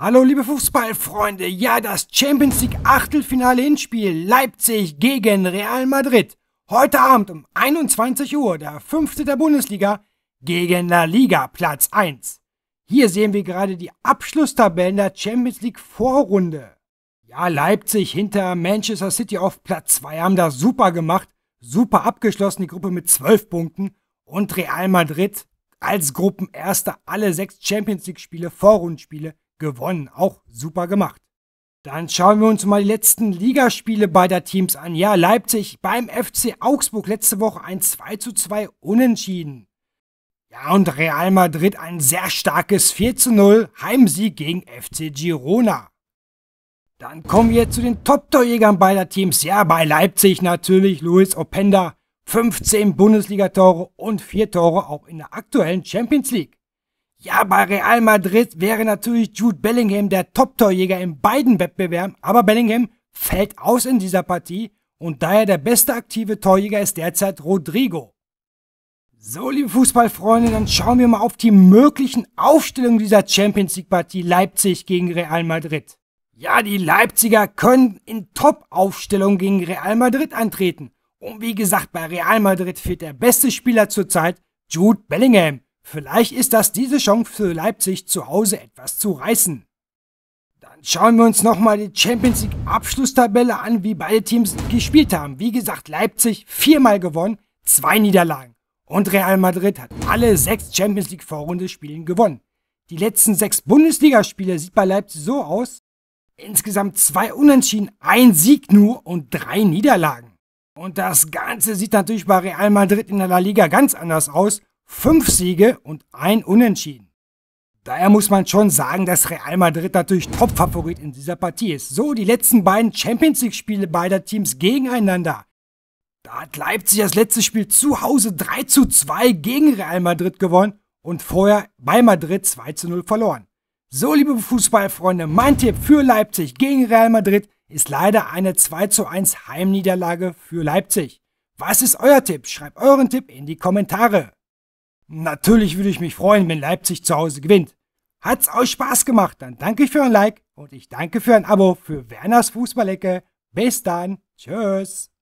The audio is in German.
Hallo liebe Fußballfreunde, ja das Champions League Achtelfinale Hinspiel Leipzig gegen Real Madrid. Heute Abend um 21 Uhr der fünfte der Bundesliga gegen La Liga Platz 1. Hier sehen wir gerade die Abschlusstabellen der Champions League Vorrunde. Ja, Leipzig hinter Manchester City auf Platz 2 haben das super gemacht, super abgeschlossen die Gruppe mit 12 Punkten und Real Madrid als Gruppenerster alle sechs Champions League Spiele, Vorrundenspiele Gewonnen, auch super gemacht. Dann schauen wir uns mal die letzten Ligaspiele beider Teams an. Ja, Leipzig beim FC Augsburg letzte Woche ein 2 zu 2 Unentschieden. Ja, und Real Madrid ein sehr starkes 4 zu 0 Heimsieg gegen FC Girona. Dann kommen wir zu den Top-Torjägern beider Teams. Ja, bei Leipzig natürlich Luis Openda. 15 Bundesliga-Tore und 4 Tore auch in der aktuellen Champions League. Ja, bei Real Madrid wäre natürlich Jude Bellingham der Top-Torjäger in beiden Wettbewerben, aber Bellingham fällt aus in dieser Partie und daher der beste aktive Torjäger ist derzeit Rodrigo. So, liebe Fußballfreunde, dann schauen wir mal auf die möglichen Aufstellungen dieser Champions League-Partie Leipzig gegen Real Madrid. Ja, die Leipziger können in Top-Aufstellung gegen Real Madrid antreten. Und wie gesagt, bei Real Madrid fehlt der beste Spieler zurzeit, Jude Bellingham. Vielleicht ist das diese Chance für Leipzig zu Hause etwas zu reißen. Dann schauen wir uns nochmal die Champions League Abschlusstabelle an, wie beide Teams gespielt haben. Wie gesagt, Leipzig viermal gewonnen, zwei Niederlagen. Und Real Madrid hat alle sechs Champions League Vorrundespielen gewonnen. Die letzten sechs Bundesligaspiele sieht bei Leipzig so aus. Insgesamt zwei Unentschieden, ein Sieg nur und drei Niederlagen. Und das Ganze sieht natürlich bei Real Madrid in der La Liga ganz anders aus fünf Siege und ein Unentschieden. Daher muss man schon sagen, dass Real Madrid natürlich Topfavorit in dieser Partie ist. So die letzten beiden Champions League-Spiele beider Teams gegeneinander. Da hat Leipzig das letzte Spiel zu Hause 3 zu 2 gegen Real Madrid gewonnen und vorher bei Madrid 2 zu 0 verloren. So, liebe Fußballfreunde, mein Tipp für Leipzig gegen Real Madrid ist leider eine 2 zu 1 Heimniederlage für Leipzig. Was ist euer Tipp? Schreibt euren Tipp in die Kommentare. Natürlich würde ich mich freuen, wenn Leipzig zu Hause gewinnt. Hat's euch Spaß gemacht, dann danke ich für ein Like und ich danke für ein Abo für Werners Fußballecke. Bis dann, tschüss.